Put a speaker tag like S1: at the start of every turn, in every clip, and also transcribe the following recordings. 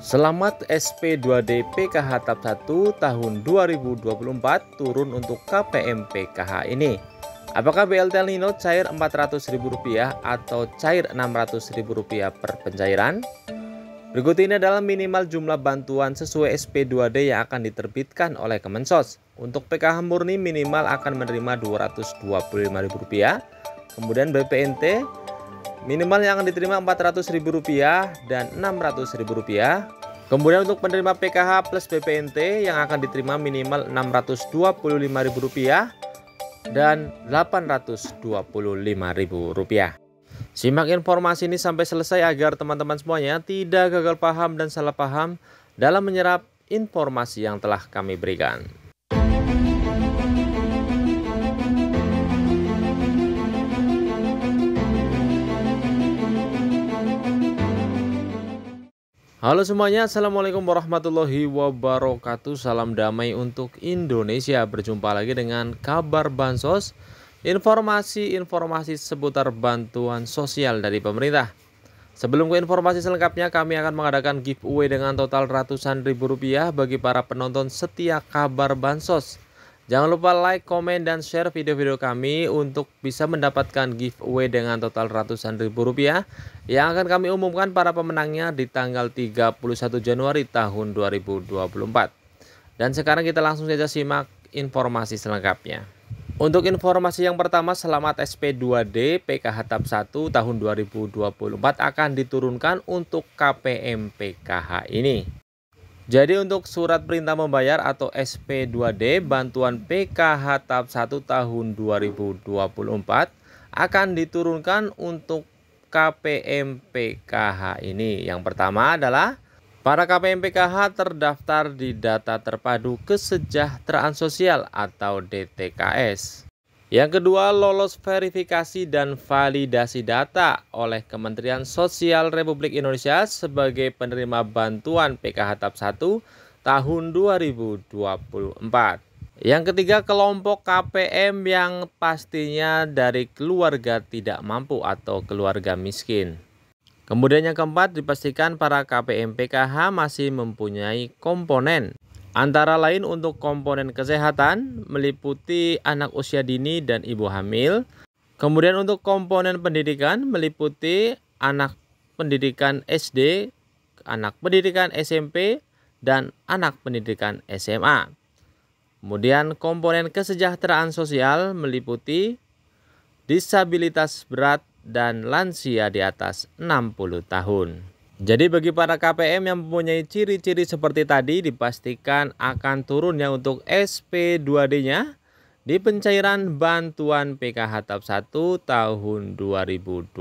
S1: Selamat SP2D PKH Tahap 1 tahun 2024 turun untuk KPM PKH ini. Apakah BLT El Nino cair Rp400.000 atau cair Rp600.000 per pencairan? Berikut ini adalah minimal jumlah bantuan sesuai SP2D yang akan diterbitkan oleh Kemensos. Untuk PKH murni minimal akan menerima Rp225.000, kemudian BPNT Minimal yang akan diterima Rp400.000 dan Rp600.000. Kemudian untuk penerima PKH plus BPNT yang akan diterima minimal Rp625.000 dan Rp825.000. Simak informasi ini sampai selesai agar teman-teman semuanya tidak gagal paham dan salah paham dalam menyerap informasi yang telah kami berikan. Halo semuanya, Assalamualaikum warahmatullahi wabarakatuh Salam damai untuk Indonesia Berjumpa lagi dengan kabar Bansos Informasi-informasi seputar bantuan sosial dari pemerintah Sebelum ke informasi selengkapnya, kami akan mengadakan giveaway dengan total ratusan ribu rupiah bagi para penonton setia kabar Bansos Jangan lupa like, komen, dan share video-video kami untuk bisa mendapatkan giveaway dengan total ratusan ribu rupiah yang akan kami umumkan para pemenangnya di tanggal 31 Januari tahun 2024. Dan sekarang kita langsung saja simak informasi selengkapnya. Untuk informasi yang pertama, selamat SP2D PKH Tahap 1 tahun 2024 akan diturunkan untuk KPM PKH ini. Jadi untuk surat perintah membayar atau SP2D bantuan PKH tahap 1 tahun 2024 akan diturunkan untuk KPM PKH ini. Yang pertama adalah para KPM PKH terdaftar di data terpadu kesejahteraan sosial atau DTKS. Yang kedua, lolos verifikasi dan validasi data oleh Kementerian Sosial Republik Indonesia sebagai penerima bantuan PKH tahap 1 tahun 2024. Yang ketiga, kelompok KPM yang pastinya dari keluarga tidak mampu atau keluarga miskin. Kemudian yang keempat, dipastikan para KPM PKH masih mempunyai komponen Antara lain untuk komponen kesehatan meliputi anak usia dini dan ibu hamil. Kemudian untuk komponen pendidikan meliputi anak pendidikan SD, anak pendidikan SMP, dan anak pendidikan SMA. Kemudian komponen kesejahteraan sosial meliputi disabilitas berat dan lansia di atas 60 tahun. Jadi bagi para KPM yang mempunyai ciri-ciri seperti tadi dipastikan akan turunnya untuk SP2D-nya di pencairan bantuan PKH tahap 1 tahun 2024.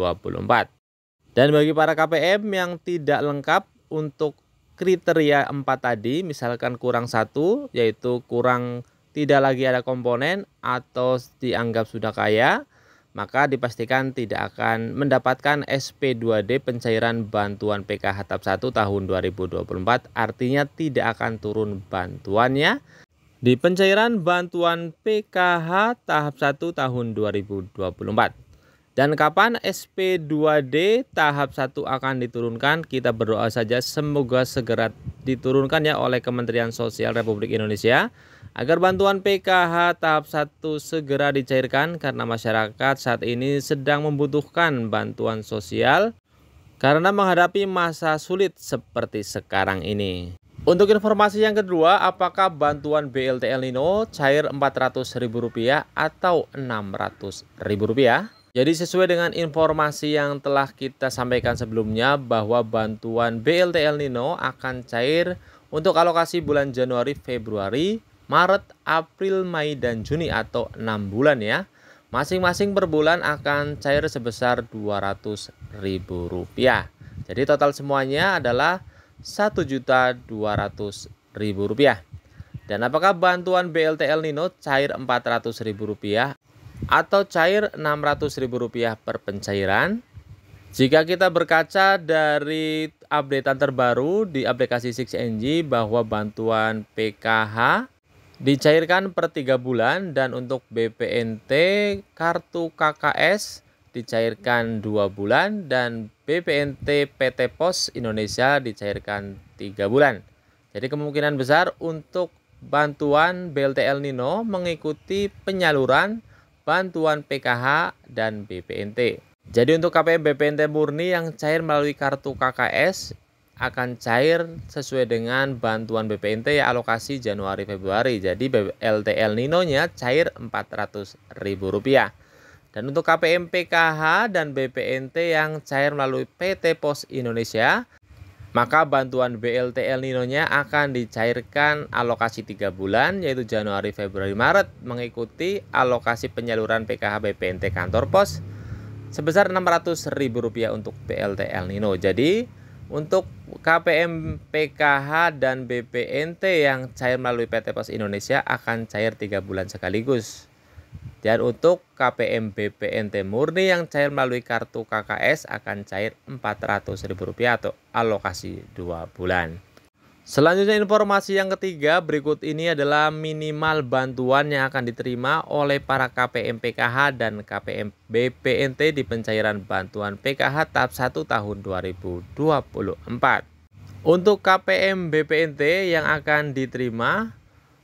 S1: Dan bagi para KPM yang tidak lengkap untuk kriteria 4 tadi misalkan kurang satu yaitu kurang tidak lagi ada komponen atau dianggap sudah kaya maka dipastikan tidak akan mendapatkan SP2D pencairan bantuan PKH tahap 1 tahun 2024 artinya tidak akan turun bantuannya di pencairan bantuan PKH tahap 1 tahun 2024 dan kapan SP2D tahap 1 akan diturunkan kita berdoa saja semoga segera diturunkan ya oleh Kementerian Sosial Republik Indonesia agar bantuan PKH tahap 1 segera dicairkan karena masyarakat saat ini sedang membutuhkan bantuan sosial karena menghadapi masa sulit seperti sekarang ini. Untuk informasi yang kedua, apakah bantuan BLT El Nino cair Rp400.000 atau Rp600.000? Jadi sesuai dengan informasi yang telah kita sampaikan sebelumnya bahwa bantuan BLT El Nino akan cair untuk alokasi bulan Januari Februari Maret, April, Mei, dan Juni atau 6 bulan ya. Masing-masing per bulan akan cair sebesar Rp200.000. Jadi total semuanya adalah Rp1.200.000. Dan apakah bantuan BLT El Nino cair Rp400.000 atau cair Rp600.000 per pencairan? Jika kita berkaca dari updatean terbaru di aplikasi 6NG bahwa bantuan PKH Dicairkan per 3 bulan dan untuk BPNT kartu KKS dicairkan 2 bulan dan BPNT PT Pos Indonesia dicairkan 3 bulan. Jadi kemungkinan besar untuk bantuan BLT El Nino mengikuti penyaluran bantuan PKH dan BPNT. Jadi untuk KPM BPNT murni yang cair melalui kartu KKS akan cair sesuai dengan bantuan BPNT ya alokasi Januari Februari. Jadi LTL Nino-nya cair Rp400.000. Dan untuk KPM PKH dan BPNT yang cair melalui PT Pos Indonesia, maka bantuan BLT BLTL Nino-nya akan dicairkan alokasi 3 bulan yaitu Januari, Februari, Maret mengikuti alokasi penyaluran PKH BPNT kantor pos sebesar Rp600.000 untuk BLT BLTL Nino. Jadi untuk KPM PKH dan BPNT yang cair melalui PT Pos Indonesia akan cair tiga bulan sekaligus. Dan untuk KPM BPNT murni yang cair melalui kartu KKS akan cair Rp400.000 atau alokasi dua bulan. Selanjutnya informasi yang ketiga berikut ini adalah minimal bantuan yang akan diterima oleh para KPM PKH dan KPM BPNT di pencairan bantuan PKH tahap 1 tahun 2024. Untuk KPM BPNT yang akan diterima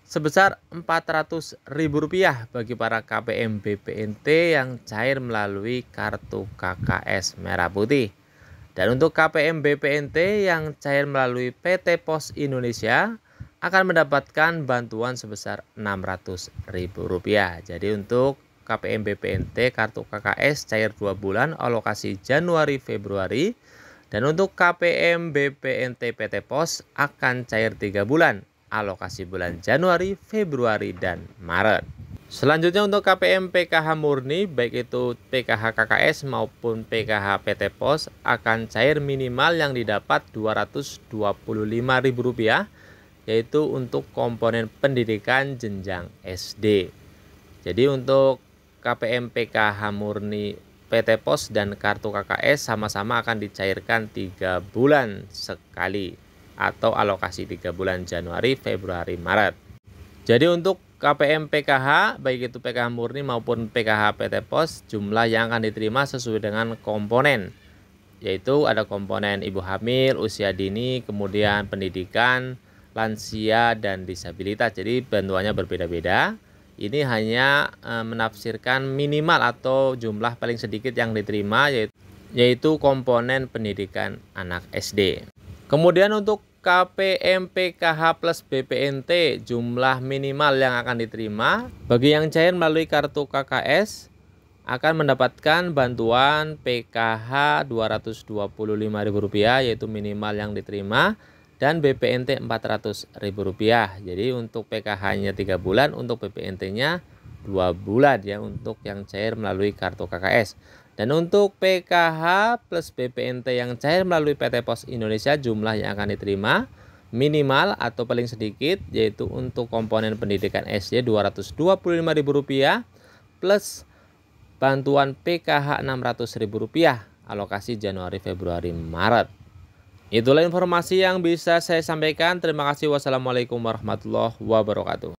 S1: sebesar Rp400.000 bagi para KPM BPNT yang cair melalui kartu KKS Merah Putih. Dan untuk KPM BPNT yang cair melalui PT Pos Indonesia akan mendapatkan bantuan sebesar Rp600.000. Jadi untuk KPM BPNT kartu KKS cair 2 bulan alokasi Januari Februari dan untuk KPM BPNT PT Pos akan cair 3 bulan alokasi bulan Januari, Februari dan Maret. Selanjutnya untuk KPM PKH murni baik itu PKH KKS maupun PKH PT Pos akan cair minimal yang didapat Rp225.000 yaitu untuk komponen pendidikan jenjang SD. Jadi untuk KPM PKH murni PT Pos dan kartu KKS sama-sama akan dicairkan 3 bulan sekali atau alokasi 3 bulan Januari, Februari, Maret. Jadi untuk KPM PKH baik itu PKH murni maupun PKH PT Pos jumlah yang akan diterima sesuai dengan komponen yaitu ada komponen ibu hamil, usia dini, kemudian pendidikan, lansia dan disabilitas. Jadi bantuannya berbeda-beda. Ini hanya e, menafsirkan minimal atau jumlah paling sedikit yang diterima yaitu komponen pendidikan anak SD. Kemudian untuk KPMPKH plus BPNT jumlah minimal yang akan diterima bagi yang cair melalui kartu KKS akan mendapatkan bantuan PKH Rp225.000 yaitu minimal yang diterima dan BPNT Rp400.000. Jadi untuk PKH-nya 3 bulan, untuk BPNT-nya 2 bulan ya untuk yang cair melalui kartu KKS. Dan untuk PKH plus BPNT yang cair melalui PT Pos Indonesia jumlah yang akan diterima minimal atau paling sedikit yaitu untuk komponen pendidikan SD Rp225.000 plus bantuan PKH Rp600.000 alokasi Januari, Februari, Maret. Itulah informasi yang bisa saya sampaikan. Terima kasih. Wassalamualaikum warahmatullahi wabarakatuh.